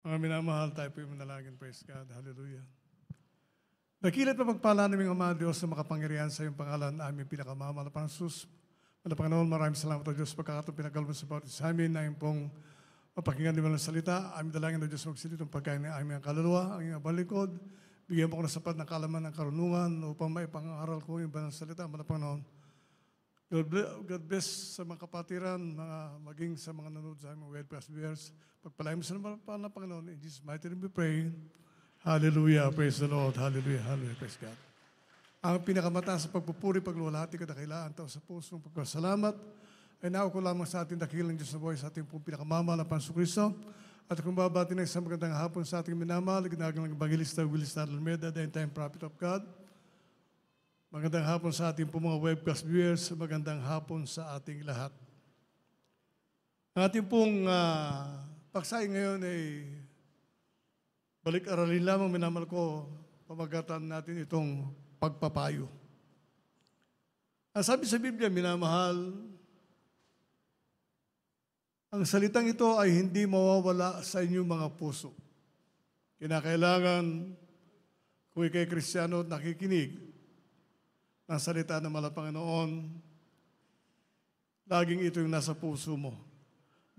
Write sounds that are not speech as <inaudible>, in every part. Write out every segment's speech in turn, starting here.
Mga minamahal tayo po yung manalangin. Praise God. Hallelujah. Nakilat na pagpala namin, Ama Diyos, na makapangyarihan sa iyong pangalan, aming pinakamamahal na Panasus. Mga Panginoon, maraming salamat o Diyos, pagkakatong pinagkalman sa bawat sa amin, na pong mapakinggan din ng salita. Aming dalangin o Diyos, magsilid ang pagkain ng aming ang kaluluwa, ang iyong balikod. Bigyan mo ko ng sapat na kalaman ng karunungan upang maipangaral ko yung banal salita, Mga Panginoon. God bless, God bless sa mga kapatiran, mga maging sa mga nanood sa aming webcast viewers. Pagpalain mo sa naman pa ng Panginoon. In Jesus' mighty name we pray. Hallelujah. Praise the Lord. Hallelujah. Hallelujah. Praise God. Ang pinakamataas sa pagpupuri, pagluwalhati, kadakilaan, tao sa puso ng pagpasalamat, ay nauko lamang sa ating dakilang Diyos na buhay sa ating pong pinakamamahal na Panso Kristo. At kung babati ng isang magandang hapon sa ating minamahal, ginagalang bagilista, Evangelista Willis Almeda, the end time prophet of God, Magandang hapon sa ating po mga webcast viewers. Magandang hapon sa ating lahat. Ang ating pong uh, ah, paksay ngayon ay balik-aralin lamang minamal ko pamagatan natin itong pagpapayo. Ang sabi sa Biblia, minamahal, ang salitang ito ay hindi mawawala sa inyong mga puso. Kinakailangan, kung ikay kristyano at nakikinig, ng salita ng Malapanginoon, laging ito yung nasa puso mo.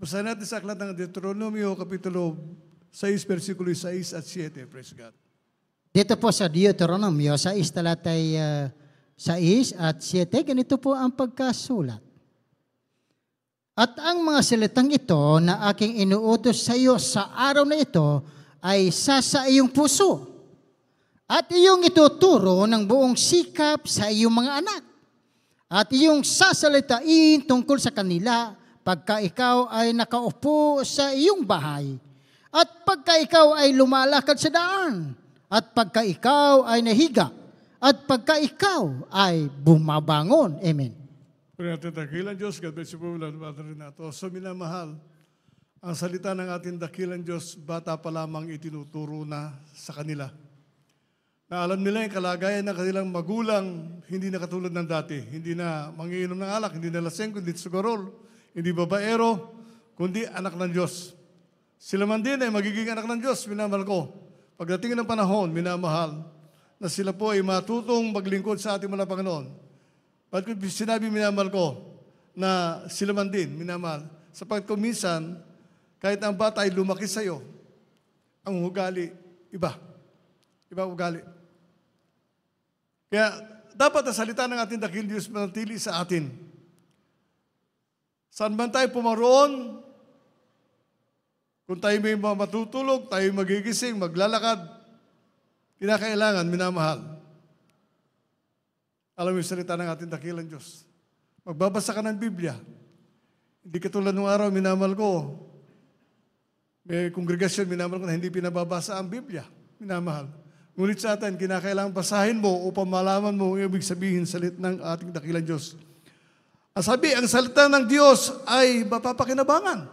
Basahin natin sa aklat ng Deuteronomio, Kapitulo 6, versikulo 6 at 7. Praise God. Dito po sa Deuteronomio 6, talatay uh, ah, 6 at 7, ganito po ang pagkasulat. At ang mga salitang ito na aking inuutos sa iyo sa araw na ito ay sa sa iyong puso at iyong ituturo ng buong sikap sa iyong mga anak. At iyong sasalitain tungkol sa kanila pagka ikaw ay nakaupo sa iyong bahay. At pagka ikaw ay lumalakad sa daan. At pagka ikaw ay nahiga. At pagka ikaw ay bumabangon. Amen. Puri natin dakilan Diyos, God bless you po, Lord Father Renato. So minamahal, ang salita ng ating dakilan Diyos, bata pa lamang itinuturo na sa kanila na alam nila yung kalagayan ng kanilang magulang, hindi na katulad ng dati. Hindi na mangiinom ng alak, hindi na laseng, kundi sugarol, hindi babaero, kundi anak ng Diyos. Sila man din ay magiging anak ng Diyos, minamahal ko. Pagdating ng panahon, minamahal, na sila po ay matutong maglingkod sa ating mga Panginoon. Ba't ko sinabi minamahal ko na sila man din, minamahal? Sapagat kung minsan, kahit ang bata ay lumaki sa iyo, ang ugali, iba. Iba ugali. Kaya dapat ang salita ng ating dakil Diyos manatili sa atin. Saan man tayo pumaroon, kung tayo may matutulog, tayo magigising, maglalakad, kinakailangan, minamahal. Alam mo yung salita ng ating dakilang Diyos. Magbabasa ka ng Biblia. Hindi katulad nung araw, minamahal ko. May kongregasyon, minamahal ko na hindi pinababasa ang Biblia. Minamahal. Ngunit sa atin, kinakailangan basahin mo upang malaman mo ang ibig sabihin salit ng ating dakilang Diyos. Ang sabi, ang salita ng Diyos ay mapapakinabangan.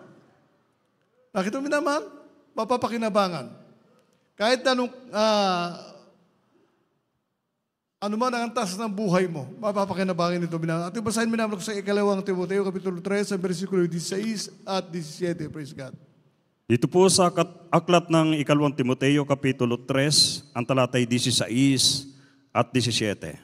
Bakit mo naman? Mapapakinabangan. Kahit anong, uh, ano man ang antas ng buhay mo, mapapakinabangan ito. At basahin mo naman sa ikalawang Timoteo, Kapitulo 3, sa versikulo 16 at 17. Praise God. Dito po sa aklat ng ikalawang Timoteo, Kapitulo 3, ang talatay 16 at 17.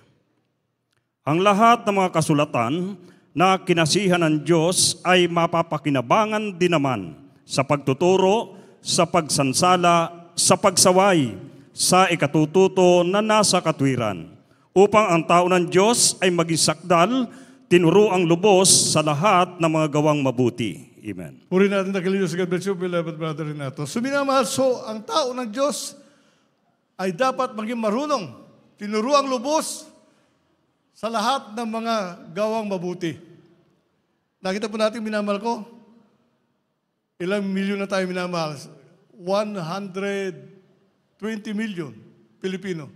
Ang lahat ng mga kasulatan na kinasihan ng Diyos ay mapapakinabangan din naman sa pagtuturo, sa pagsansala, sa pagsaway, sa ikatututo na nasa katwiran, upang ang tao ng Diyos ay maging sakdal, tinuro ang lubos sa lahat ng mga gawang mabuti. Amen. Puri natin na kalinyo sa God bless you, beloved brother Renato. So, minamahal, so ang tao ng Diyos ay dapat maging marunong, tinuruang lubos sa lahat ng mga gawang mabuti. Nakita po natin, minamahal ko, ilang milyon na tayo minamahal? 120 million Pilipino.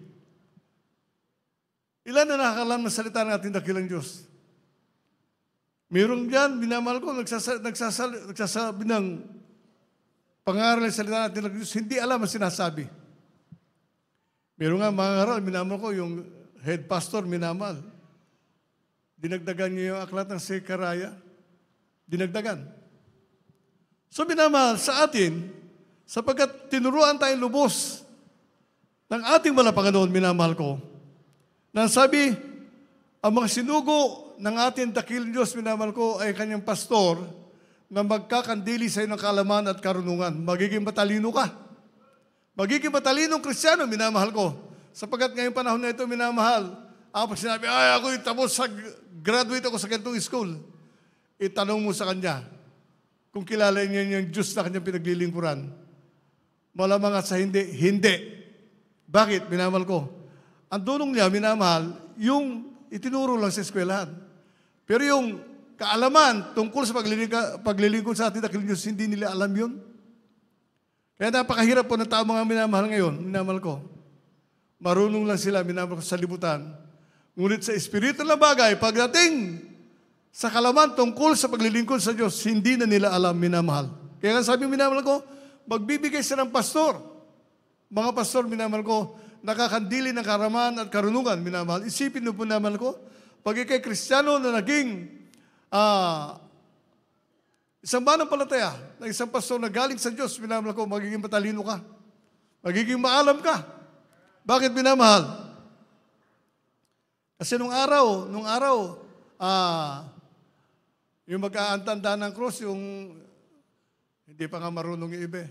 Ilan na nakakalam ng salita ng ating dakilang Diyos? Merong dyan, minamahal ko, nagsasal, nagsasal, nagsasabi ng pangaral ng salita natin ng Diyos, hindi alam ang sinasabi. Meron nga mga aral, minamahal ko, yung head pastor, minamahal. Dinagdagan niya yung aklat ng Sekaraya. Dinagdagan. So minamahal sa atin, sapagkat tinuruan tayong lubos ng ating malapanganoon, minamahal ko, na sabi, ang mga sinugo ng ating dakil Diyos, minamahal ko, ay kanyang pastor na magkakandili sa iyo ng kalaman at karunungan. Magiging matalino ka. Magiging matalinong kristyano, minamahal ko. Sapagat ngayong panahon na ito, minamahal, ah, pag sinabi, ay, ako yung tapos sa, graduate ako sa ganitong school, itanong mo sa kanya, kung kilala niya yung Diyos na kanyang pinaglilingkuran. Malamang at sa hindi, hindi. Bakit? Minamahal ko. Ang dunong niya, minamahal, yung itinuro lang sa eskwelahan. Pero yung kaalaman tungkol sa paglilingkod, sa atin na Diyos, hindi nila alam yun. Kaya napakahirap po ng tao mga minamahal ngayon, minamahal ko. Marunong lang sila, minamahal ko sa libutan. Ngunit sa espiritu na bagay, pagdating sa kalaman tungkol sa paglilingkod sa Diyos, hindi na nila alam, minamahal. Kaya nga sabi minamahal ko, magbibigay sila ng pastor. Mga pastor, minamahal ko, nakakandili ng karaman at karunungan, minamahal. Isipin niyo po, minamahal ko, pag ikay kristyano na naging uh, isang palataya, na isang pastor na galing sa Diyos, minamahal ko, magiging matalino ka. Magiging maalam ka. Bakit minamahal? Kasi nung araw, nung araw, ah, yung mag-aantanda ng cross, yung hindi pa nga marunong yung iba.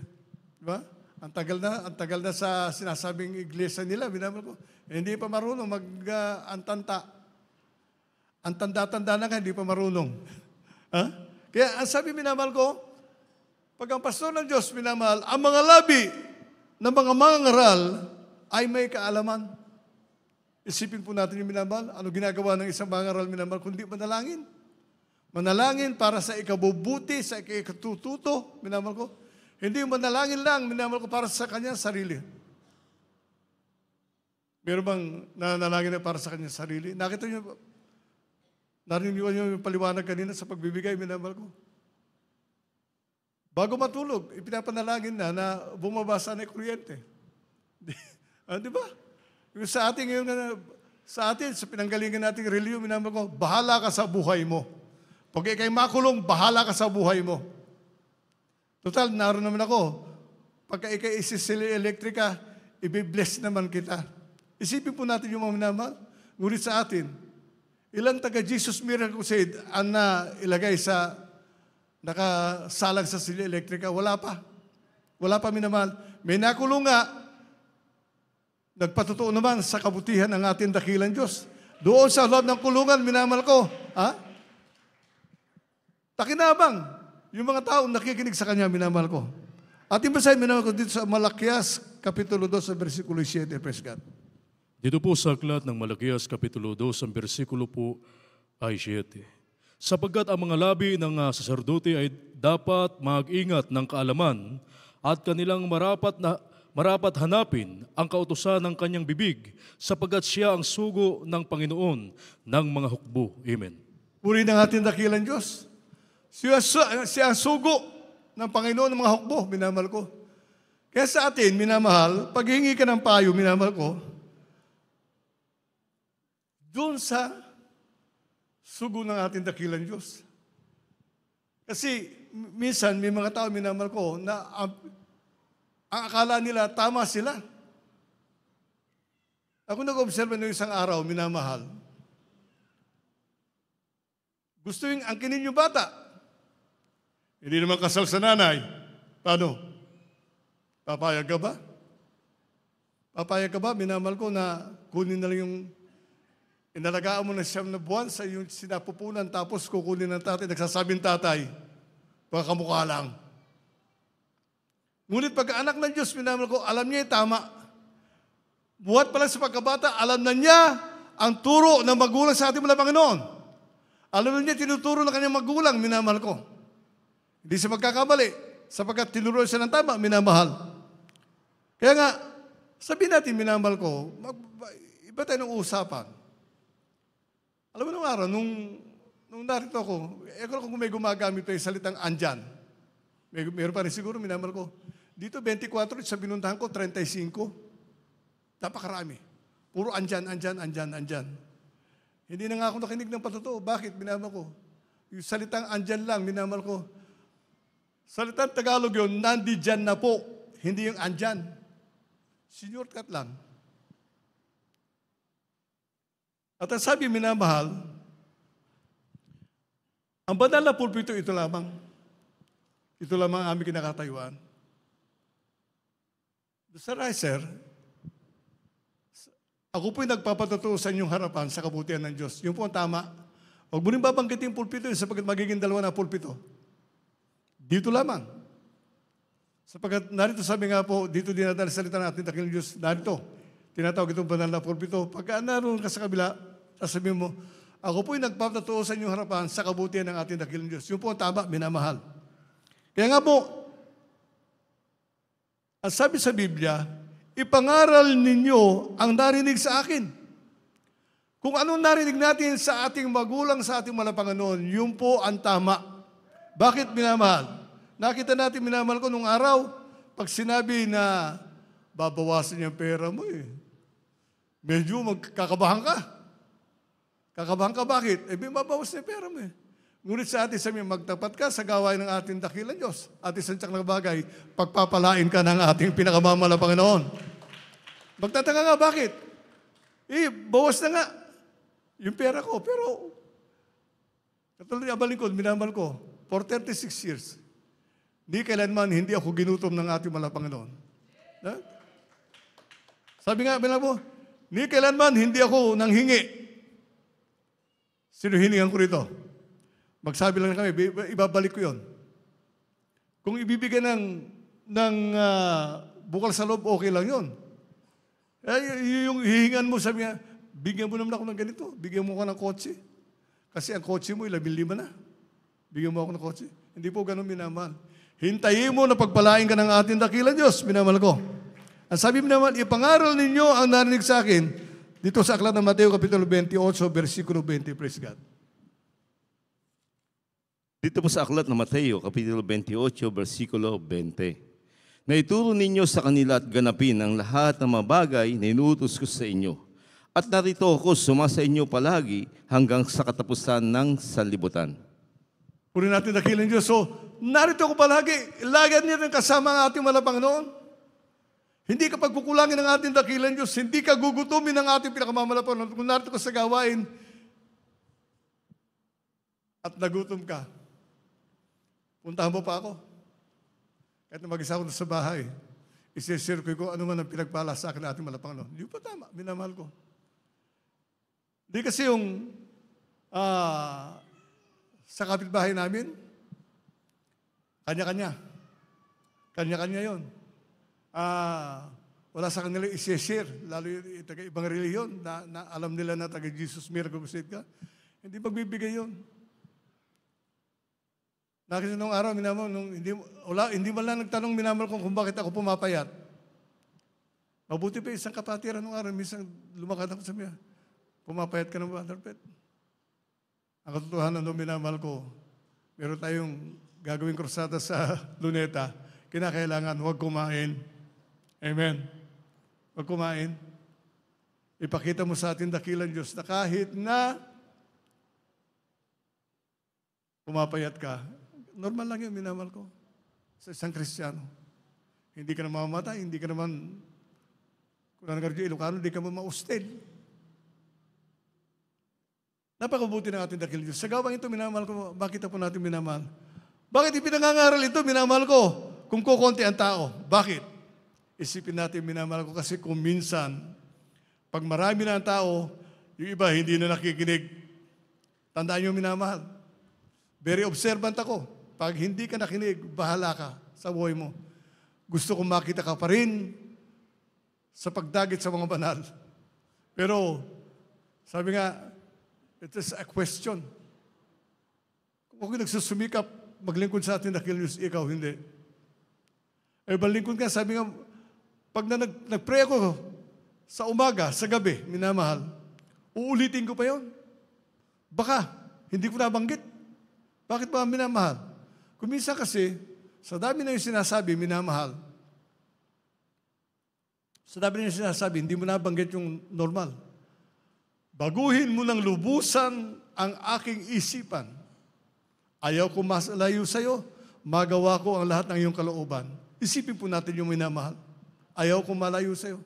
Di ba? Ang tagal na, ang tagal na sa sinasabing iglesia nila, binamal ko, hindi pa marunong mag-antanta. Ang tanda-tanda lang, hindi pa marunong. ha? Kaya ang sabi minamahal ko, pag ang pastor ng Diyos minamahal, ang mga labi ng mga mangaral ay may kaalaman. Isipin po natin yung minamahal. Ano ginagawa ng isang mangaral minamahal kundi manalangin? Manalangin para sa ikabubuti, sa ikatututo, minamahal ko. Hindi manalangin lang, minamahal ko para sa kanya sarili. Meron bang nananalangin na para sa kanya sarili? Nakita niyo, Narinig niyo yung paliwanag kanina sa pagbibigay, minamal ko. Bago matulog, ipinapanalangin na na bumabasa sana yung kuryente. ah, di ba? Sa ating yung, sa atin, sa pinanggalingan nating reliyo, minamal ko, bahala ka sa buhay mo. Pag ikay makulong, bahala ka sa buhay mo. Total, naroon naman ako. Pagka ikay isisili elektrika, ibibless naman kita. Isipin po natin yung mga minamahal. Ngunit sa atin, Ilang taga Jesus Miracle Said ang ilagay sa nakasalag sa sila elektrika? Wala pa. Wala pa minamahal. May nakulong nga, nagpatotoo naman sa kabutihan ng ating dakilan Diyos. Doon sa loob ng kulungan, minamal ko. Ha? Takinabang. Yung mga tao nakikinig sa kanya, minamal ko. Ating basahin, minamal ko dito sa Malakias, Kapitulo 2, sa versikulo 7, Praise God. Dito po sa aklat ng Malakias Kapitulo 2, ang bersikulo po ay 7. Sapagkat ang mga labi ng ah, saserdote ay dapat mag-ingat ng kaalaman at kanilang marapat na marapat hanapin ang kautosan ng kanyang bibig sapagkat siya ang sugo ng Panginoon ng mga hukbo. Amen. Puri ng ating dakilan Diyos. Siya, siya ang sugo ng Panginoon ng mga hukbo, minamahal ko. Kaya sa atin, minamahal, paghingi ka ng payo, minamahal ko, doon sa sugo ng ating dakilang Diyos. Kasi minsan may mga tao minamal ko na ang, ang akala nila tama sila. Ako nag-observe nung isang araw, minamahal. Gusto yung ang kininyo bata. Hindi naman kasal sa nanay. Paano? Papayag ka ba? Papayag ka ba? Minamahal ko na kunin na lang yung Inalagaan mo na siyam na buwan sa iyong sinapupunan tapos kukunin ng tatay. Nagsasabing tatay, baka kamukha lang. Ngunit pagka anak ng Diyos, minamal ko, alam niya yung tama. Buhat pala sa pagkabata, alam na niya ang turo ng magulang sa ating mula Panginoon. Alam niya, tinuturo ng kanyang magulang, minamahal ko. Hindi siya magkakamali, sapagkat tinuro siya ng tama, minamahal. Kaya nga, sabihin natin, minamahal ko, mag, iba tayo ng usapan. Alam mo nung araw, nung, nung narito ako, eh ko kung may gumagamit tayo salitang andyan. May, mayroon pa rin siguro, minamar ko. Dito 24, sa binuntahan ko, 35. Napakarami. Puro andyan, andyan, andyan, andyan. Hindi na nga ako nakinig ng patotoo. Bakit? Minamar ko. Yung salitang andyan lang, minamar ko. Salitang Tagalog yun, nandi dyan na po. Hindi yung andyan. Sinurkat lang. At ang sabi, minamahal, ang banal na pulpito, ito lamang. Ito lamang ang aming kinakatayuan. Sa riser, ako po'y nagpapatutuo sa inyong harapan sa kabutihan ng Diyos. Yung po ang tama. Huwag mo rin babanggitin yung pulpito sapagkat magiging dalawa na pulpito. Dito lamang. Sapagkat narito sabi nga po, dito din natin salita natin, dakil ng Diyos, narito tinatawag itong banal na pulpito, pagka naroon ka sa kabila, sasabihin mo, ako po'y nagpapatotoo sa inyong harapan sa kabutihan ng ating dakilang Diyos. Yun po ang tama, minamahal. Kaya nga po, ang sabi sa Biblia, ipangaral ninyo ang narinig sa akin. Kung anong narinig natin sa ating magulang, sa ating malapanganoon, yun po ang tama. Bakit minamahal? Nakita natin minamahal ko nung araw, pag sinabi na babawasan yung pera mo eh, Medyo magkakabahan ka. Kakabahan ka bakit? Eh, bimabawas na pera mo eh. Ngunit sa atin sa magtapat ka sa gawain ng ating dakilan Diyos. At isang tiyak na bagay, pagpapalain ka ng ating pinakamamala Panginoon. Magtataka nga, bakit? Eh, bawas na nga. Yung pera ko, pero katulad ni Abalingkod, minamal ko, for 36 years, di kailanman hindi ako ginutom ng ating mala Panginoon. Na? Sabi nga, bilang mo, Ni kailanman hindi ako nang hingi. Sino hiningan ko rito? Magsabi lang kami, ibabalik ko yon. Kung ibibigay ng, ng uh, bukal sa loob, okay lang yon. Eh, yung hihingan mo, sabi niya, bigyan mo naman ako ng ganito, bigyan mo ako ng kotse. Kasi ang kotse mo, ilabing lima na. Bigyan mo ako ng kotse. Hindi po ganun minamahal. Hintayin mo na pagpalain ka ng ating dakila, Diyos, minamahal ko. Ang sabi mo naman, ipangaral ninyo ang narinig sa akin dito sa aklat ng Mateo Kapitulo 28, versikulo 20. Praise God. Dito po sa aklat ng Mateo, Kapitulo 28, versikulo 20. ituro ninyo sa kanila at ganapin ang lahat ng mga bagay na inuutos ko sa inyo. At narito ako sumasa inyo palagi hanggang sa katapusan ng sanlibutan. Puri natin dakilan Diyos. So, narito ako palagi. Lagyan niya rin kasama ang ating malapang noon. Hindi ka pagkukulangin ng ating dakilan, Diyos. Hindi ka gugutumin ng ating pinakamamalapan. Kung narito ka sa gawain, at nagutom ka, puntahan mo pa ako. Kahit na mag-isa ako na sa bahay, isisir ko kung ano man ang pinagpala sa akin ng ating malapang noon. Hindi pa tama, minamahal ko. Hindi kasi yung uh, sa kapitbahay namin, kanya-kanya. Kanya-kanya yon ah, wala sa kanila isi-share, lalo yung taga ibang reliyon na, na alam nila na taga Jesus Miracle Crusade ka, hindi magbibigay yun. Nakita nung araw, minamahal, nung hindi, wala, hindi man lang nagtanong minamahal kung, kung bakit ako pumapayat. Mabuti pa isang kapatiran nung araw, minsan lumakad ako sa miya, pumapayat ka ng brother Pet. Ang katotohanan nung minamal ko, meron tayong gagawing krusada sa luneta, kinakailangan huwag kumain Amen. Pag ipakita mo sa atin dakilan Diyos na kahit na pumapayat ka, normal lang yun, minamal ko. Sa isang kristyano. Hindi ka naman mamatay, hindi ka naman, kung nangyari Ilocano, hindi ka naman maustil. Napakabuti ng ating dakilan Diyos. Sa gawang ito, minamal ko. Bakit po natin minamahal? Bakit ipinangangaral ito, minamal ko? Kung kukonti ang tao. Bakit? Isipin natin, minamahal ko kasi kung minsan, pag marami na ang tao, yung iba hindi na nakikinig. Tandaan nyo, minamahal. Very observant ako. Pag hindi ka nakinig, bahala ka sa buhay mo. Gusto kong makita ka pa rin sa pagdagit sa mga banal. Pero, sabi nga, it is a question. Kung ako nagsusumikap, maglingkod sa atin na kilos, ikaw hindi. Eh, balingkod ka, sabi nga, pag na nag, nag-pray ako sa umaga, sa gabi, minamahal, uulitin ko pa yon. Baka, hindi ko nabanggit. Bakit ba minamahal? Kumisa kasi, sa dami na yung sinasabi, minamahal. Sa dami na yung sinasabi, hindi mo nabanggit yung normal. Baguhin mo ng lubusan ang aking isipan. Ayaw ko mas layo sa'yo, magawa ko ang lahat ng iyong kalooban. Isipin po natin yung minamahal. Ayaw kong malayo sa'yo.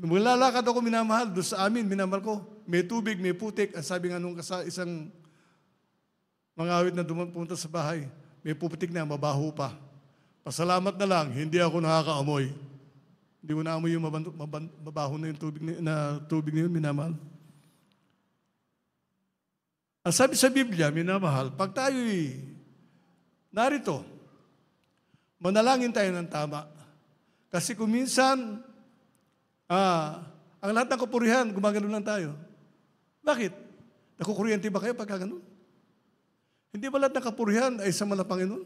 Maglalakad ako, minamahal, doon sa amin, minamahal ko. May tubig, may putik. Ang sabi nga nung kasa, isang mga awit na dumapunta sa bahay, may putik na, mabaho pa. Pasalamat na lang, hindi ako nakakaamoy. Hindi ko naamoy yung mabanto, mabanto, mabaho na yung tubig na, na tubig na yun, minamahal. Ang sabi sa Biblia, minamahal, pag tayo'y narito, manalangin tayo ng tama, kasi kung minsan, ah, ang lahat ng kapurihan, gumagano lang tayo. Bakit? Nakukuryente ba kayo pagka ganun? Hindi ba lahat ng kapurihan ay sa malapanginoon?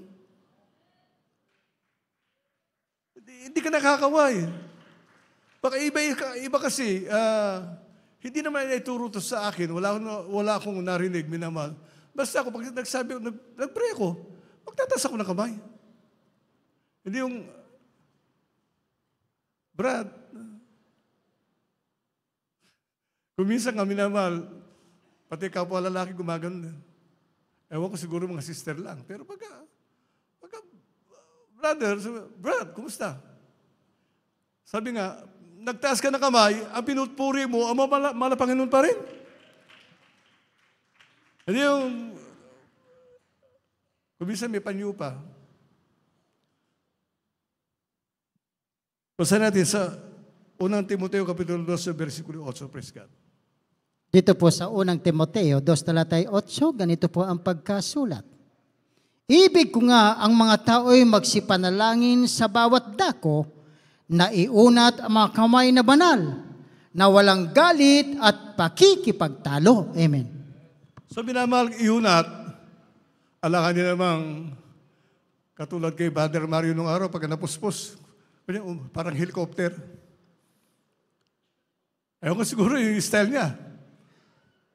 Hindi, hindi ka nakakaway. Eh. Baka iba, iba kasi, ah, hindi naman ituro to sa akin. Wala, wala akong narinig, minamal. Basta ako, pag nagsabi, nag, nag-pray ako, magtatas ako ng kamay. Hindi yung, Brad, kung kami na mal, pati kapwa lalaki gumaganda. Ewan ko siguro mga sister lang. Pero pagka, pagka brother, Brad, kumusta? Sabi nga, nagtaas ka na kamay, ang pinutpuri mo, ang mala, mala pa rin. Hindi ano yung, kung minsan may panyo pa, Basta natin sa 1 Timoteo Kapitulo 2, versikulo 8, praise God. Dito po sa unang Timoteo 2 talatay 8, ganito po ang pagkasulat. Ibig ko nga ang mga tao'y magsipanalangin sa bawat dako na iunat ang mga kamay na banal na walang galit at pakikipagtalo. Amen. So binamahal iunat, alangan niya namang katulad kay Brother Mario nung araw pagka napuspos. Um, parang helicopter. Ayaw ko siguro yung style niya.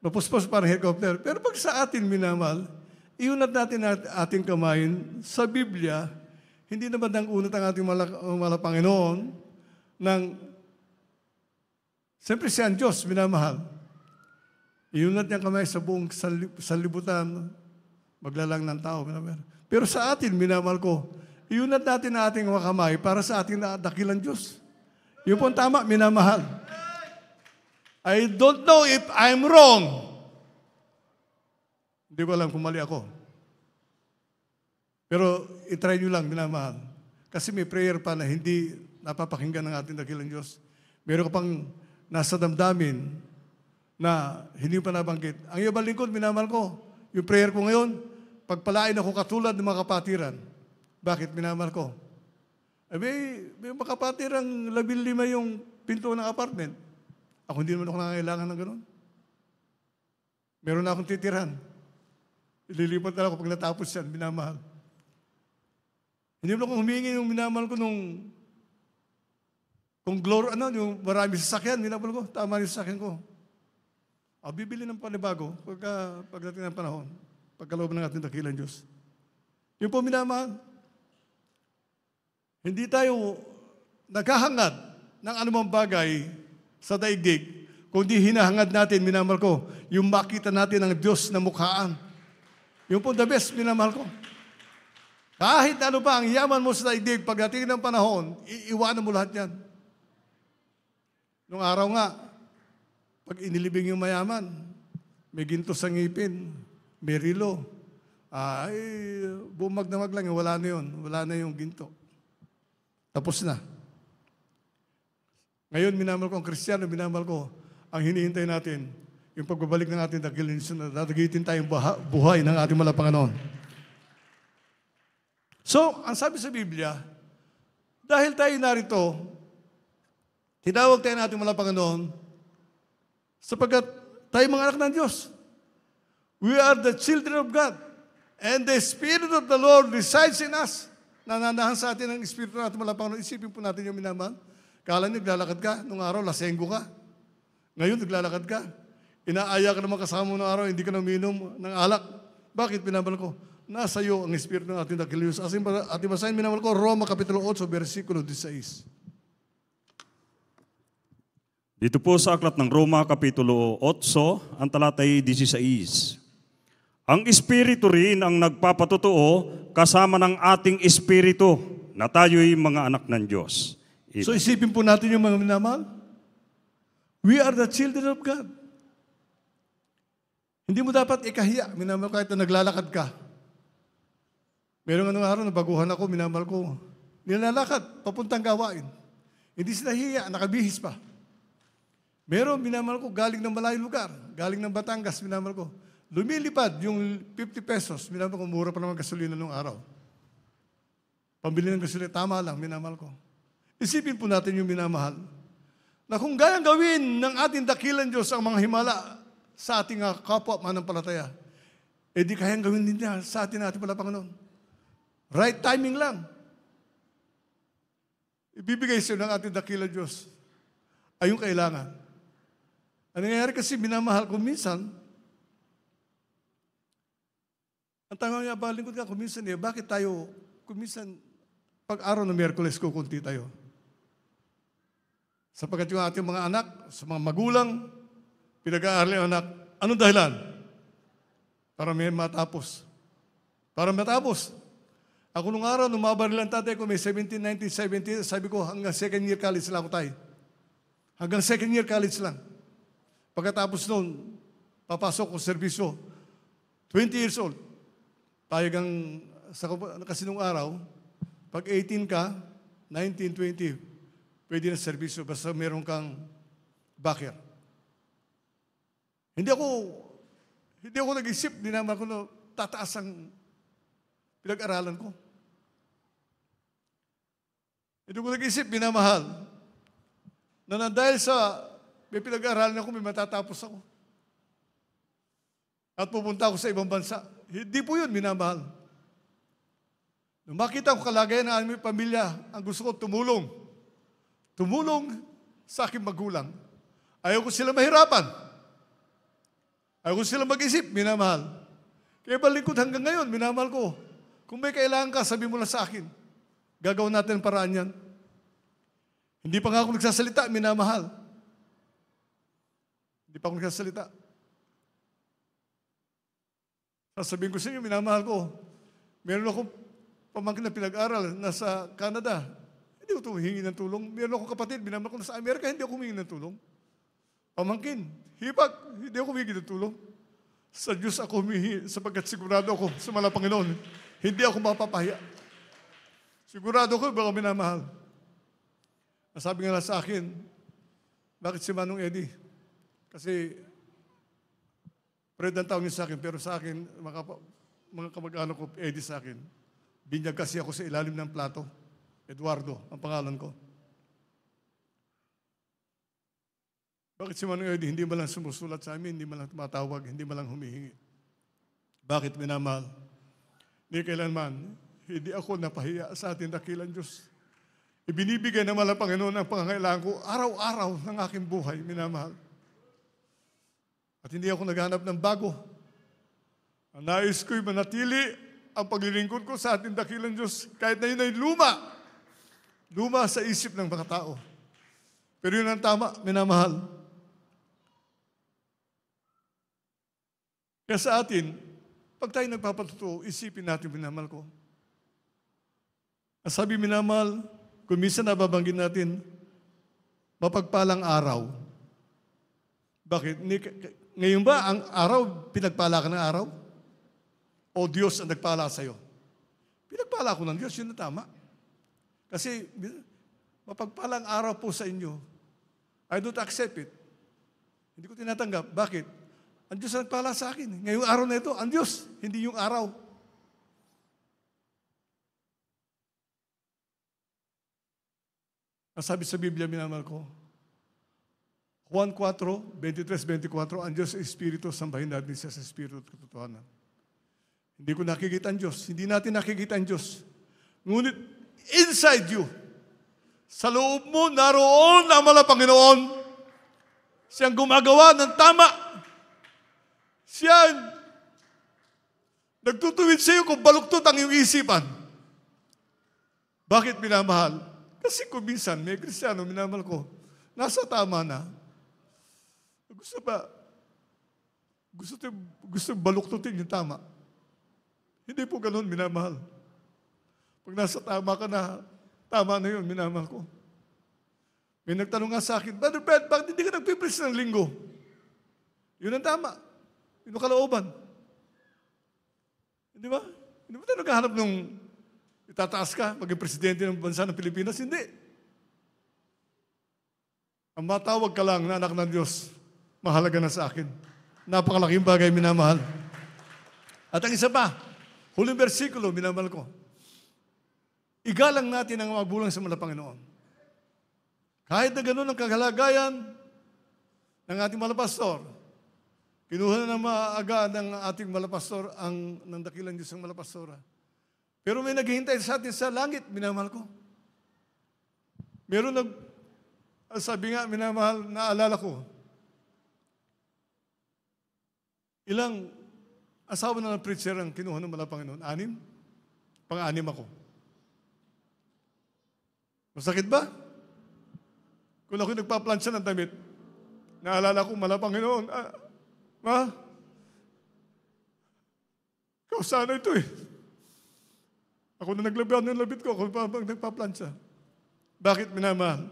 Mapuspos parang helicopter. Pero pag sa atin, minamal, iunat natin at ating kamayin sa Biblia, hindi naman ang unat ang ating mala, mala Panginoon ng Siyempre siya ang Diyos, minamahal. Iunat niya kamay sa buong salib, salibutan, maglalang ng tao. Minamahal. Pero sa atin, minamahal ko, iunat natin ang ating mga kamay para sa ating dakilan Diyos. Yun po tama, minamahal. I don't know if I'm wrong. Hindi ko alam kung mali ako. Pero itry nyo lang, minamahal. Kasi may prayer pa na hindi napapakinggan ng ating dakilang Diyos. Meron ka pang nasa damdamin na hindi pa nabanggit. Ang iyong lingkod, minamahal ko. Yung prayer ko ngayon, pagpalain ako katulad ng mga kapatiran bakit minamahal ko? Abi, eh, may makapatirang labil lima yung pinto ng apartment. Ako hindi naman ako nangangailangan ng ganun. Meron na akong titirhan. Ililipat na ako pag natapos yan, minamahal. Hindi mo ako humingi yung minamahal ko nung kung glory, ano, yung marami sasakyan, minamahal ko, tama yung sasakyan ko. O, ah, bibili ng panibago pagka, pagdating ng panahon, pagkaloob ng ating dakilan Diyos. Yung po minamahal, hindi tayo naghahangad ng anumang bagay sa daigdig, kundi hinahangad natin, minamahal ko, yung makita natin ang Diyos na mukhaan. Yung po the best, minamahal ko. Kahit ano pa ang yaman mo sa daigdig, pagdating ng panahon, iiwanan mo lahat yan. Nung araw nga, pag inilibing yung mayaman, may ginto sa ngipin, may rilo, ay, bumag na maglang, wala na yun, wala na yung ginto. Tapos na. Ngayon, minamahal ko ang Kristiyano, minamahal ko ang hinihintay natin, yung pagbabalik ng ating dagilin, dadagitin tayong buhay ng ating malapanganoon. So, ang sabi sa Biblia, dahil tayo narito, tinawag tayo ng ating mga malapanganoon sapagkat tayo mga anak ng Diyos. We are the children of God. And the Spirit of the Lord resides in us nananahan sa atin ang Espiritu natin mula Panginoon. Isipin po natin yung minamahal. Kala niyo, naglalakad ka. Nung araw, lasenggo ka. Ngayon, naglalakad ka. Inaaya ka naman kasama mo ng araw, hindi ka naminom ng alak. Bakit pinabal ko? Nasa iyo ang Espiritu ng ating dakilius. As in, ating basahin, minamahal ko, Roma Kapitulo 8, versikulo 16. Dito po sa aklat ng Roma Kapitulo 8, ang talatay 16. Ang Espiritu rin ang nagpapatotoo kasama ng ating Espiritu na tayo'y mga anak ng Diyos. Amen. So isipin po natin yung mga minamahal. We are the children of God. Hindi mo dapat ikahiya, minamahal kahit na naglalakad ka. Merong anong araw, nabaguhan ako, minamahal ko. Nilalakad, papuntang gawain. Hindi sila hiya, nakabihis pa. Meron, minamahal ko, galing ng malayong lugar. Galing ng Batangas, minamahal ko. Lumilipad yung 50 pesos, minamahal ko, mura pa naman gasolina nung araw. Pambili ng gasolina, tama lang, minamahal ko. Isipin po natin yung minamahal. Na kung gayang gawin ng ating dakilan Diyos ang mga himala sa ating ah, kapwa manampalataya, eh di kayang gawin din niya sa atin natin pala Panginoon. Right timing lang. Ibibigay sa ng ating dakila Diyos ay yung kailangan. Ang nangyayari kasi minamahal ko minsan, Tatanga niya, ba, lingkod ka, kuminsan eh, bakit tayo, kuminsan, pag araw ng Merkules, kukunti tayo. Sapagat yung ating mga anak, sa mga magulang, pinag-aarali ang anak, anong dahilan? Para may matapos. Para matapos. Ako nung araw, nung mabaril ang tatay ko, may 17, 19, 17, sabi ko, hanggang second year college lang ako tayo. Hanggang second year college lang. Pagkatapos noon, papasok ko serbisyo. 20 years old. Tayo sa, kasi nung araw, pag 18 ka, 19, 20, pwede na servisyo basta meron kang backer. Hindi ako, hindi ako nag-isip, hindi naman ako na tataas ang pinag-aralan ko. Hindi ko nag-isip, binamahal, na dahil sa may pinag-aralan ako, may matatapos ako. At pupunta ako sa ibang bansa. Hindi po yun minamahal. Nung makita ko kalagayan ng aming pamilya, ang gusto ko tumulong. Tumulong sa aking magulang. Ayaw ko sila mahirapan. Ayaw ko sila mag-isip, minamahal. Kaya balingkod hanggang ngayon, minamahal ko. Kung may kailangan ka, sabi mo lang sa akin. Gagawin natin ang paraan yan. Hindi pa nga ako nagsasalita, minamahal. Hindi pa ako nagsasalita. Sasabihin ko sa inyo, minamahal ko. Meron akong pamangkin na pinag-aral, nasa Canada. Hindi ko humingi ng tulong. Meron akong kapatid, minamahal ko nasa Amerika, hindi ako humingi ng tulong. Pamangkin, hibag, hindi ako humingi ng tulong. Sa Diyos ako humihi, sapagkat sigurado ako sa mala Panginoon, hindi ako mapapahiya. Sigurado ko, baka minamahal. Nasabi nga na sa akin, bakit si Manong Eddie? Kasi Fred ang tawag niya sa akin, pero sa akin, mga, mga kamag-anak ko, Eddie sa akin, binyag kasi ako sa ilalim ng plato. Eduardo, ang pangalan ko. Bakit si Manong Eddie hindi malang sumusulat sa amin, hindi malang tumatawag, hindi malang humihingi? Bakit minamahal? Hindi kailanman, hindi ako napahiya sa ating dakilan Diyos. Ibinibigay na mala Panginoon ang pangangailangan ko araw-araw ng aking buhay, minamahal. At hindi ako naghanap ng bago. Ang nais ko'y manatili ang paglilingkod ko sa ating dakilang Diyos kahit na yun ay luma. Luma sa isip ng mga tao. Pero yun ang tama, minamahal. Kaya sa atin, pag tayo nagpapatutuo, isipin natin minamahal ko. Ang sabi minamahal, kung minsan nababanggit natin, mapagpalang araw. Bakit? Ngayon ba, ang araw, pinagpala ka ng araw? O Diyos ang nagpala sa'yo? Pinagpala ko ng Diyos, yun na tama. Kasi, mapagpalang araw po sa inyo, I don't accept it. Hindi ko tinatanggap. Bakit? Ang Diyos ang nagpala sa akin. Ngayong araw na ito, ang Diyos, hindi yung araw. Ang sabi sa Biblia, minamahal ko, Juan 4, 23, 24, ang Diyos ay Espiritu, sambahin natin siya sa Espiritu at katotohanan. Hindi ko nakikita ang Diyos. Hindi natin nakikita ang Diyos. Ngunit inside you, sa loob mo, naroon ang mala Panginoon. Siyang gumagawa ng tama. Siya nagtutuwid sa iyo kung baluktot ang iyong isipan. Bakit minamahal? Kasi kung minsan, may kristyano, minamahal ko, nasa tama na, gusto ba? Gusto, tayo, gusto baluktutin yung tama. Hindi po ganun minamahal. Pag nasa tama ka na, tama na yun, minamahal ko. May nagtanong nga sa akin, Brother Brad, bakit hindi ka nagpipreach ng linggo? Yun ang tama. Yun ang kalooban. Hindi ba? Hindi ba tayo naghahanap ng itataas ka, maging presidente ng bansa ng Pilipinas? Hindi. Ang matawag ka lang na anak ng Diyos, mahalaga na sa akin. Napakalaking bagay, minamahal. At ang isa pa, huling versikulo, minamahal ko. Igalang natin ang magulang sa mula Panginoon. Kahit na ganun ang kahalagayan ng ating malapastor, kinuha na ng maaga ng ating malapastor ang ng dakilang Diyos ng malapastora. Pero may naghihintay sa atin sa langit, minamahal ko. Meron nag, sabi nga, minamahal, naalala ko, Ilang asawa na ng preacher ang kinuha ng mga Panginoon? Anim? Pang-anim ako. Masakit ba? Kung ako nagpa-plancha ng damit, naalala ko, mala Panginoon, ah, ma, ikaw sana ito eh. Ako na naglabayan ng labit ko, ako pa bang nagpa-plancha. Bakit minamahal?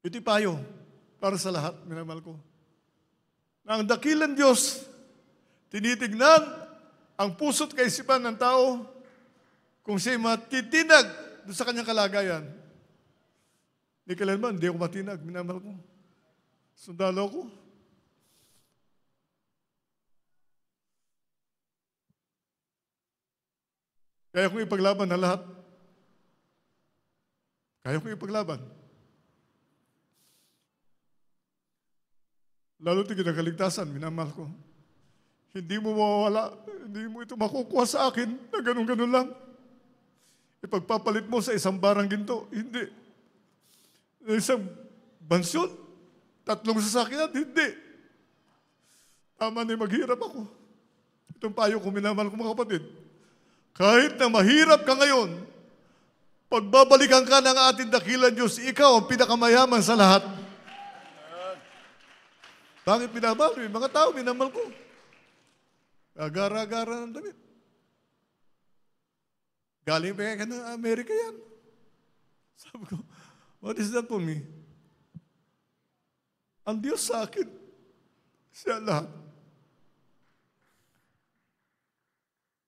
Ito'y payo para sa lahat, minamahal ko na ang dakilan Diyos tinitignan ang puso't kaisipan ng tao kung siya'y matitinag doon sa kanyang kalagayan. Hindi man, hindi ako matinag. Minamahal ko. Sundalo ko. Kaya kong ipaglaban na lahat. Kaya kong ipaglaban. Lalo tigil ang kaligtasan, minamahal ko. Hindi mo mawawala, hindi mo ito makukuha sa akin na ganun-ganun lang. Ipagpapalit mo sa isang barang ginto, hindi. Isang bansyon, tatlong sasakyan, hindi. Tama na maghirap ako. Itong payo ko, minamahal ko mga kapatid. Kahit na mahirap ka ngayon, pagbabalikan ka ng ating dakilan Diyos, ikaw ang pinakamayaman sa lahat. Bakit minamahal? May mga tao, minamahal ko. Agara-agara ng damit. Galing pa ka ng Amerika yan. <laughs> Sabi ko, what is that for me? Ang Diyos sa akin, siya lahat.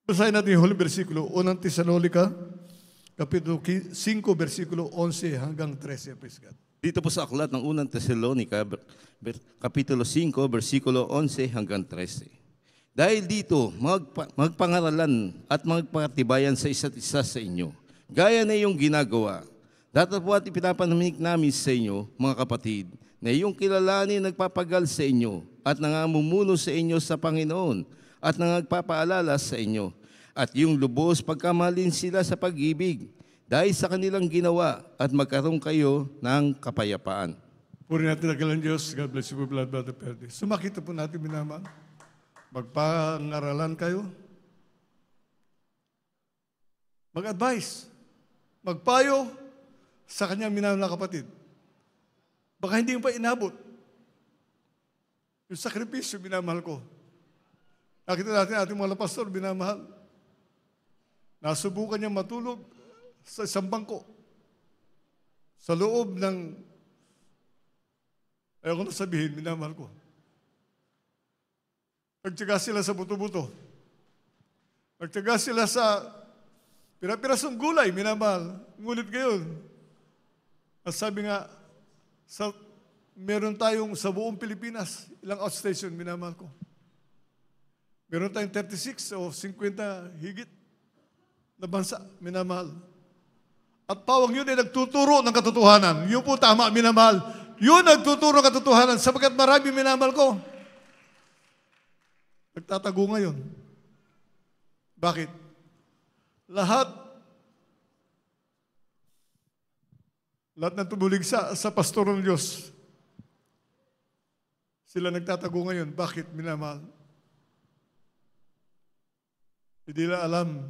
Basahin natin yung huling versikulo, unang Tesalonika, kapitulo 5, versikulo 11 hanggang 13, praise God. Dito po sa aklat ng unang Thessalonica, Kapitulo 5, versikulo 11 hanggang 13. Dahil dito, magpa- magpangaralan at magpakatibayan sa isa't isa sa inyo, gaya na iyong ginagawa. Dato po at ipinapanaminik namin sa inyo, mga kapatid, na iyong kilalanin nagpapagal sa inyo at nangamumuno sa inyo sa Panginoon at nangagpapaalala sa inyo at yung lubos pagkamalin sila sa pag-ibig dahil sa kanilang ginawa at magkaroon kayo ng kapayapaan. Puri natin ang Diyos. God bless you, Blood Brother Perdi. Sumakita po natin, minamahal. Magpangaralan kayo. Mag-advise. Magpayo sa kanyang minamahal na kapatid. Baka hindi mo pa inabot. Yung sakripisyo, minamahal ko. Nakita natin ating mga pastor, binamahal. Nasubukan niya matulog, sa isang bangko. Sa loob ng, ayaw ko na sabihin, minamahal ko. Nagtyaga sila sa buto-buto. Nagtyaga sila sa pirapirasong gulay, minamahal. Ngunit ngayon, at sabi nga, sa, meron tayong sa buong Pilipinas, ilang outstation, minamahal ko. Meron tayong 36 o 50 higit na bansa, minamahal. At pawang yun ay nagtuturo ng katotohanan. Yun po tama, minamahal. Yun nagtuturo ng katotohanan sapagkat marami minamahal ko. Nagtatago ngayon. Bakit? Lahat lahat na tumulig sa, sa pastor ng Diyos, sila nagtatago ngayon. Bakit minamahal? Hindi nila alam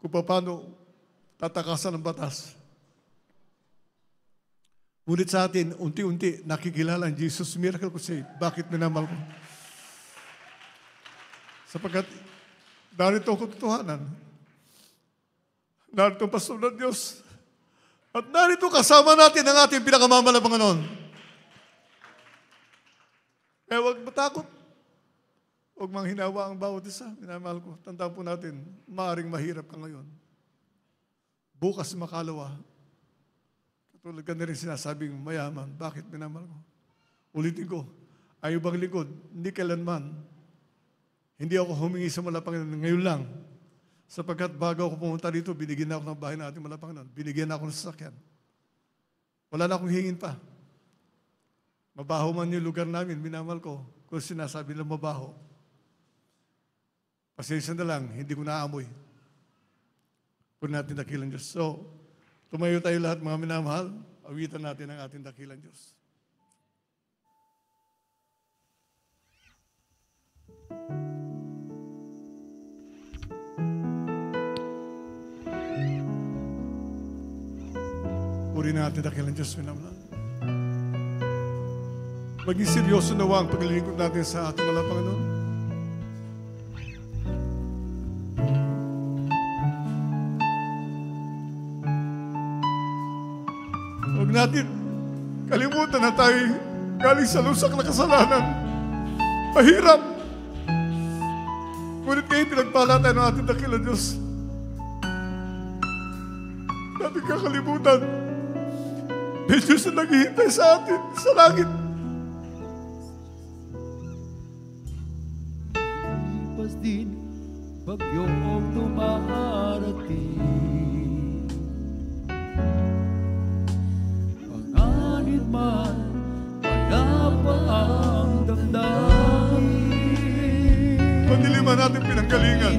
kung paano tatakasan ng batas. Ngunit sa atin, unti-unti nakikilala ang Jesus Miracle Crusade. Eh. Bakit minamahal ko? Sapagkat narito ang katotohanan. Narito ang pastor ng Diyos. At narito kasama natin ang ating pinakamamala Panginoon. Kaya huwag matakot. Huwag manghinawa ang bawat isa. Minamahal ko. Tandaan po natin, maaring mahirap ka ngayon bukas makalawa. Katulad ka na rin sinasabing mayaman, bakit minamahal ko? Ulitin ko, ayaw bang likod? Hindi kailanman. Hindi ako humingi sa mula Panginoon ngayon lang. Sapagkat bago ako pumunta dito, binigyan na ako ng bahay na ating mula Binigyan na ako ng sasakyan. Wala na akong hingin pa. Mabaho man yung lugar namin, minamahal ko. Kung sinasabi lang mabaho. Pasensya na lang, hindi ko naamoy po natin dakilang Diyos. So, tumayo tayo lahat mga minamahal. Awitan natin ang ating dakilang Diyos. Puri natin dakilang Diyos, minamahal. Maging seryoso nawa ang paglilingkod natin sa ating mga Panginoon. natin kalimutan na tayo eh. galing sa lusak na kasalanan. Mahirap. Ngunit kayo pinagpala tayo ng ating dakila, Diyos. Natin kakalimutan. May Diyos na naghihintay sa atin sa langit. man Payapa ang damdamin Pandiliman natin pinanggalingan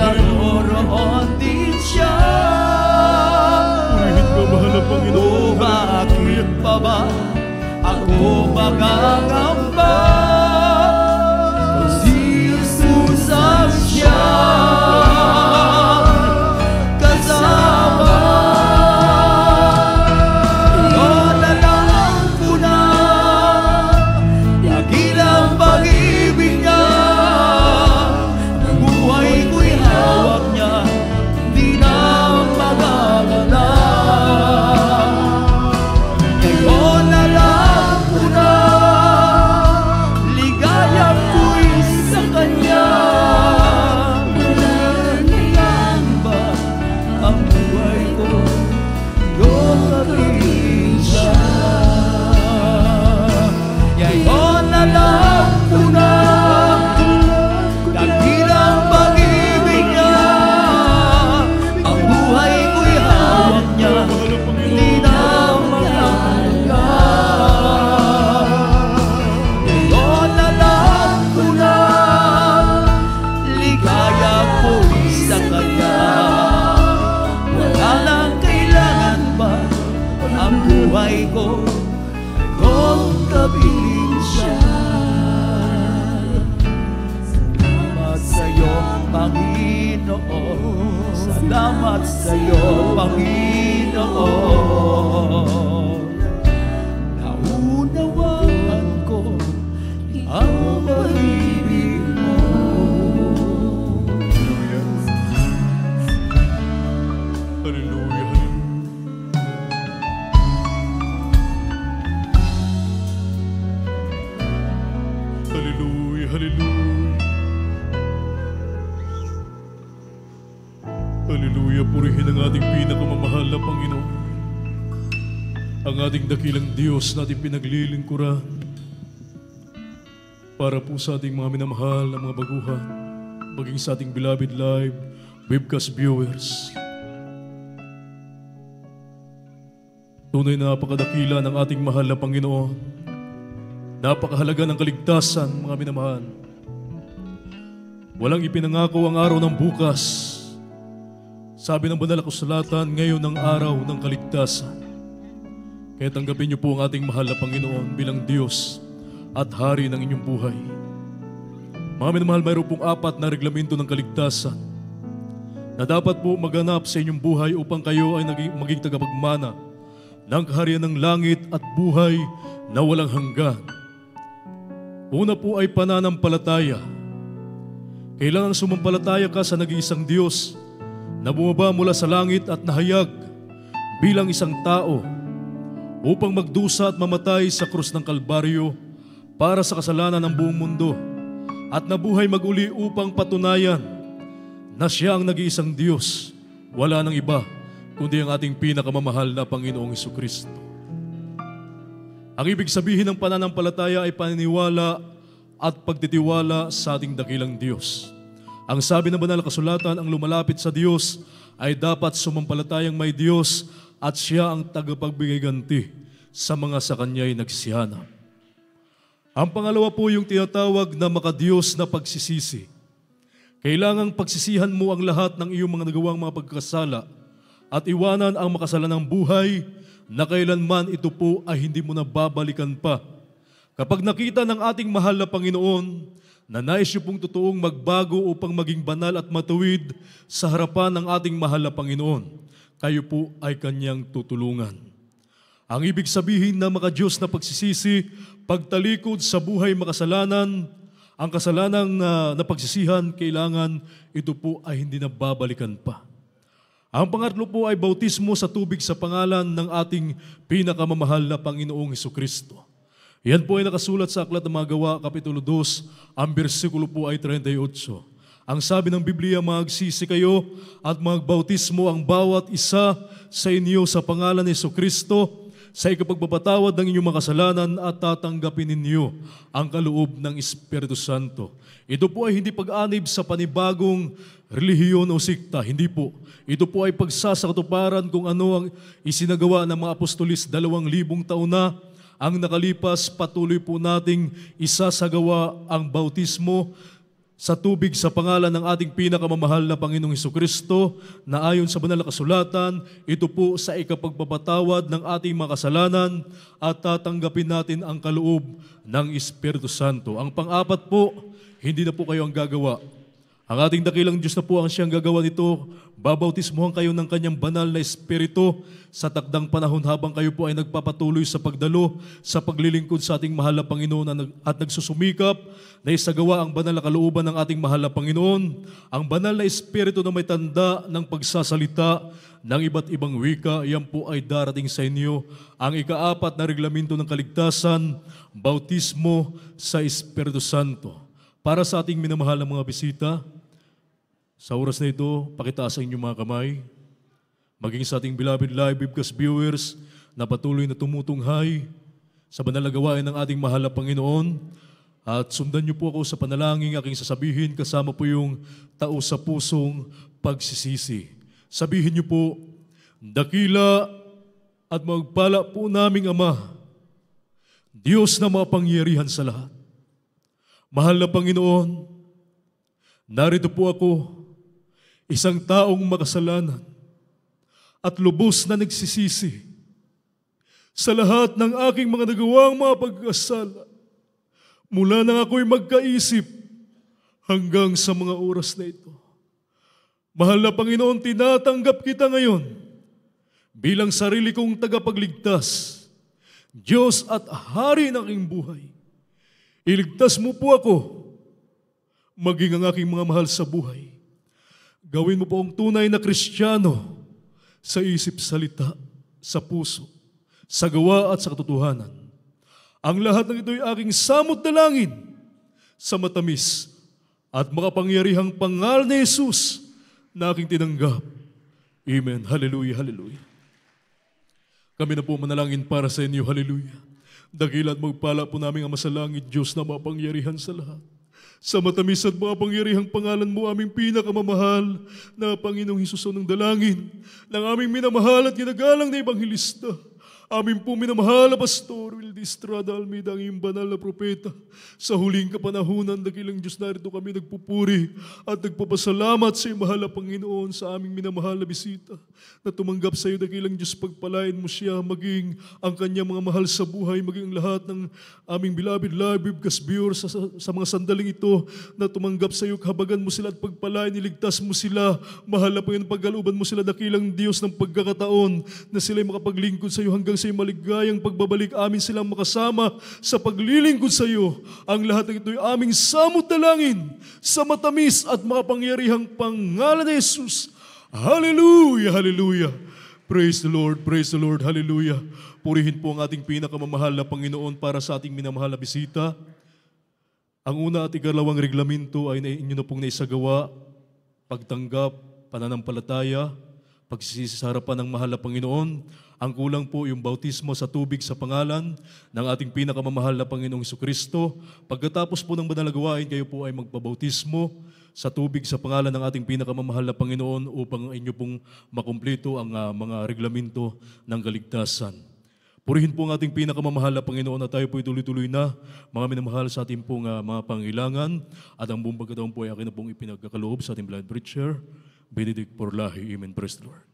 naroroon din siya. Kahit mamahal ang Panginoon, bakit pa ba ako magagambay? Panginoon. Salamat sa iyo, Panginoon. ating dakilang Diyos na ating pinaglilingkuran para po sa ating mga minamahal na mga baguhan, maging sa ating Beloved Live, webcast viewers. Tunay na napakadakila ng ating mahal na Panginoon. Napakahalaga ng kaligtasan, mga minamahal. Walang ipinangako ang araw ng bukas. Sabi ng banal na kusulatan, ngayon ang araw ng kaligtasan. Kaya tanggapin niyo po ang ating mahal na Panginoon bilang Diyos at Hari ng inyong buhay. Mga minamahal, mayroon pong apat na reglamento ng kaligtasan na dapat po maganap sa inyong buhay upang kayo ay naging, maging tagapagmana ng kaharian ng langit at buhay na walang hanggan. Una po ay pananampalataya. Kailangan sumampalataya ka sa nag-iisang Diyos na bumaba mula sa langit at nahayag bilang isang tao upang magdusa at mamatay sa krus ng Kalbaryo para sa kasalanan ng buong mundo at nabuhay maguli upang patunayan na siya ang nag-iisang Diyos, wala nang iba kundi ang ating pinakamamahal na Panginoong Iso Kristo. Ang ibig sabihin ng pananampalataya ay paniniwala at pagtitiwala sa ating dakilang Diyos. Ang sabi ng banal kasulatan, ang lumalapit sa Diyos ay dapat sumampalatayang may Diyos at siya ang tagapagbigay ganti sa mga sa kanya'y nagsihanap. Ang pangalawa po yung tinatawag na makadiyos na pagsisisi. Kailangang pagsisihan mo ang lahat ng iyong mga nagawang mga pagkasala at iwanan ang makasalanang buhay na kailanman ito po ay hindi mo na babalikan pa. Kapag nakita ng ating mahal na Panginoon na nais niyo pong totoong magbago upang maging banal at matuwid sa harapan ng ating mahal na Panginoon, kayo po ay kanyang tutulungan. Ang ibig sabihin ng mga Diyos na pagsisisi, pagtalikod sa buhay makasalanan, ang kasalanang uh, napagsisihan, kailangan ito po ay hindi na babalikan pa. Ang pangatlo po ay bautismo sa tubig sa pangalan ng ating pinakamamahal na Panginoong Heso Kristo. Yan po ay nakasulat sa Aklat ng Mga Gawa, Kapitulo 2, ang bersikulo po ay 38. Ang sabi ng Biblia, magsisi kayo at magbautismo ang bawat isa sa inyo sa pangalan ni Yeso Kristo sa ikapagpapatawad ng inyong mga kasalanan at tatanggapin ninyo ang kaloob ng Espiritu Santo. Ito po ay hindi pag-anib sa panibagong relihiyon o sikta, hindi po. Ito po ay pagsasakatuparan kung ano ang isinagawa ng mga apostolis dalawang libong taon na ang nakalipas, patuloy po nating isasagawa ang bautismo sa tubig sa pangalan ng ating pinakamamahal na Panginoong Heso Kristo na ayon sa banal na kasulatan, ito po sa ikapagpapatawad ng ating mga kasalanan at tatanggapin natin ang kaloob ng Espiritu Santo. Ang pang-apat po, hindi na po kayo ang gagawa, ang ating dakilang Diyos na po ang siyang gagawa nito. Babautismuhan kayo ng kanyang banal na espiritu sa takdang panahon habang kayo po ay nagpapatuloy sa pagdalo, sa paglilingkod sa ating mahal na Panginoon at nagsusumikap na isagawa ang banal na kalooban ng ating mahal na Panginoon, ang banal na espiritu na may tanda ng pagsasalita ng iba't ibang wika, iyan po ay darating sa inyo ang ikaapat na reglamento ng kaligtasan, bautismo sa Espiritu Santo. Para sa ating minamahal na mga bisita, sa oras na ito, pakitaas ang inyong mga kamay. Maging sa ating beloved live webcast viewers na patuloy na tumutunghay sa banal gawain ng ating mahal na Panginoon. At sundan niyo po ako sa panalangin aking sasabihin kasama po yung tao sa pusong pagsisisi. Sabihin niyo po, Dakila at magpala po naming Ama, Diyos na mapangyarihan sa lahat. Mahal na Panginoon, narito po ako isang taong makasalanan at lubos na nagsisisi sa lahat ng aking mga nagawang mga pagkasala mula nang ako'y magkaisip hanggang sa mga oras na ito. Mahal na Panginoon, tinatanggap kita ngayon bilang sarili kong tagapagligtas, Diyos at Hari ng aking buhay. Iligtas mo po ako, maging ang aking mga mahal sa buhay. Gawin mo poong tunay na kristyano sa isip salita, sa puso, sa gawa at sa katotohanan. Ang lahat ng ito'y aking samot na langin sa matamis at makapangyarihang pangal ni Jesus na aking tinanggap. Amen. Hallelujah, hallelujah. Kami na po manalangin para sa inyo. Hallelujah. Dakilat magpala po namin ang masalangit Diyos na mapangyarihan sa lahat. Sa matamis at makapangyarihang pangalan mo aming pinakamamahal na Panginoong Hesus ng dalangin ng aming minamahal at ginagalang na Ibanghilista. Aming po minamahal na pastor, Wildy Estrada Almeida, ang iyong banal na propeta. Sa huling kapanahunan, dakilang Diyos narito kami nagpupuri at nagpapasalamat sa iyong mahal na Panginoon sa aming minamahal na bisita na tumanggap sa iyo, dakilang Diyos, pagpalain mo siya maging ang kanyang mga mahal sa buhay, maging lahat ng aming bilabid live webcast sa, sa, sa mga sandaling ito na tumanggap sa iyo, kahabagan mo sila at pagpalain, iligtas mo sila, mahal na Panginoon, pagkaluban mo sila, dakilang Diyos ng pagkakataon na sila'y makapaglingkod sa iyo hanggang upang sa maligayang pagbabalik amin silang makasama sa paglilingkod sa iyo. Ang lahat ng ito'y aming samot na langin sa matamis at makapangyarihang pangalan ni Jesus. Hallelujah! Hallelujah! Praise the Lord, praise the Lord, hallelujah. Purihin po ang ating pinakamamahal na Panginoon para sa ating minamahal na bisita. Ang una at ikalawang reglamento ay na inyo na pong naisagawa, pagtanggap, pananampalataya, pagsisisi sa ng mahal na Panginoon, ang kulang po yung bautismo sa tubig sa pangalan ng ating pinakamamahal na Panginoong Kristo. Pagkatapos po ng banalagawain, kayo po ay magbabautismo sa tubig sa pangalan ng ating pinakamamahal na Panginoon upang inyo pong makumplito ang uh, mga reglamento ng kaligtasan. Purihin po ang ating pinakamamahal na Panginoon na tayo po ituloy-tuloy na mga minamahal sa ating pong uh, mga pangilangan at ang buong pagkataon po ay akin na pong ipinagkakaloob sa ating blood preacher. Benedict Porlahi. Amen. Praise the Lord.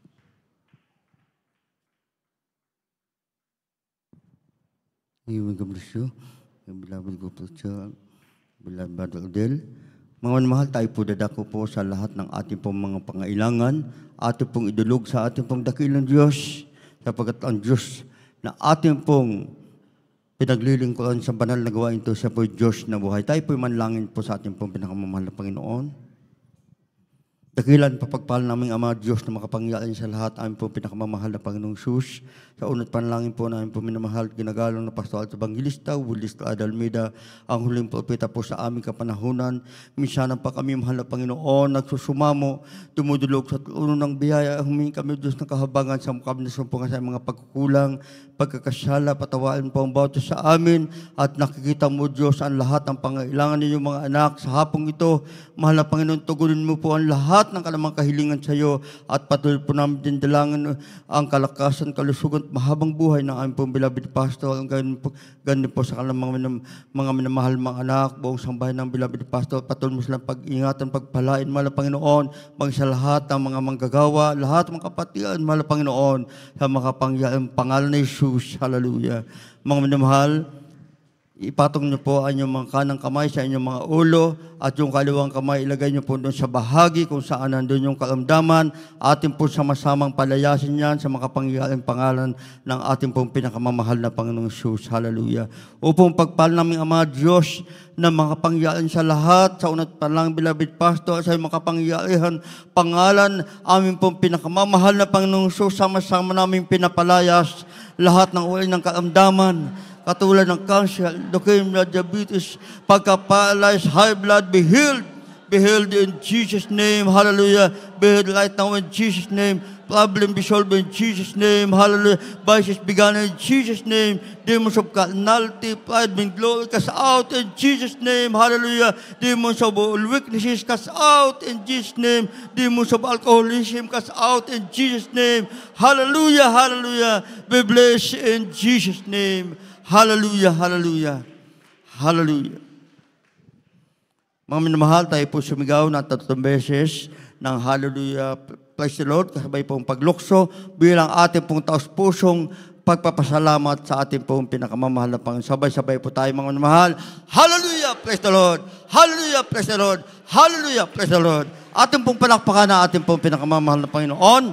Amen. God bless you. Beloved God bless you. Beloved Brother Odell. Mga mahal, tayo po dadako po sa lahat ng ating pong mga pangailangan. Ating pong idulog sa ating pong dakilang Diyos. Sapagat ang Diyos na ating pong pinaglilingkuran sa banal na gawain ito, siya po Diyos na buhay. Tayo po manlangin po sa ating pong pinakamamahal na Panginoon. Dakilan, papagpal namin Ama Diyos na makapangyarihan sa lahat, aming po pinakamamahal na Panginoong Sus. Sa unang panalangin po namin po minamahal, ginagalong na pastoral sa Banggilista, Wilista Adalmida, ang huling propeta po sa aming kapanahunan. Minsan pa kami, mahal na Panginoon, nagsusumamo, dumudulog sa tulong ng biyaya, humingi kami Diyos ng kahabangan sa mukha ng sumpungan sa mga pagkukulang pagkakasala, patawaan po ang bawat sa amin at nakikita mo Diyos ang lahat ng pangailangan ninyo mga anak sa hapong ito. Mahal na Panginoon, tugunin mo po ang lahat ng kalamang kahilingan sa iyo at patuloy po namin din dalangin ang kalakasan, kalusugan at mahabang buhay ng aming pong bilabid pastor. Ang ganun po, sa kalamang mga, mga minamahal mga anak, buong sambahin ng bilabid pastor. Patuloy mo silang pag-ingatan, pagpalain, mahal na Panginoon, pag sa lahat ng mga manggagawa, lahat ng mga kapatian, mahal na Panginoon, sa makapangyayang pangalan ni Jesus Jesus. Hallelujah. Mga minamahal, ipatong niyo po ang inyong mga kanang kamay sa inyong mga ulo at yung kaliwang kamay ilagay niyo po doon sa bahagi kung saan nandun yung karamdaman. Atin po sama-samang palayasin yan sa makapangyarihan pangalan ng ating pong pinakamamahal na Panginoong Jesus. Hallelujah. Upong pagpal naming Ama Diyos na makapangyarihan sa lahat, sa unat palang bilabit pasto, sa makapangyarihan pangalan, aming pong pinakamamahal na Panginoong Jesus, sama-sama naming pinapalayas lahat ng uri ng kaamdaman, katulad ng cancer, leukemia, diabetes, pagka high blood, be healed Be in Jesus' name. Hallelujah. Be right now in Jesus' name. Problem be solved in Jesus' name. Hallelujah. Vices begun in Jesus' name. Demons of carnality, pride, being glory cast out in Jesus' name. Hallelujah. Demons of all weaknesses cast out in Jesus' name. Demons of alcoholism cast out in Jesus' name. Hallelujah. Hallelujah. Be blessed in Jesus' name. Hallelujah. Hallelujah. Hallelujah. Mga minamahal, tayo po sumigaw ng tatlong beses ng Hallelujah, praise the Lord, kasabay pong paglukso bilang ating pong taos-pusong pagpapasalamat sa ating pong pinakamamahal na Panginoon. Sabay-sabay po tayo mga minamahal. Hallelujah! Praise the Lord! Hallelujah! Praise the Lord! Hallelujah! Praise the Lord! Ating pong palakpakan na ating pong pinakamamahal na Panginoon.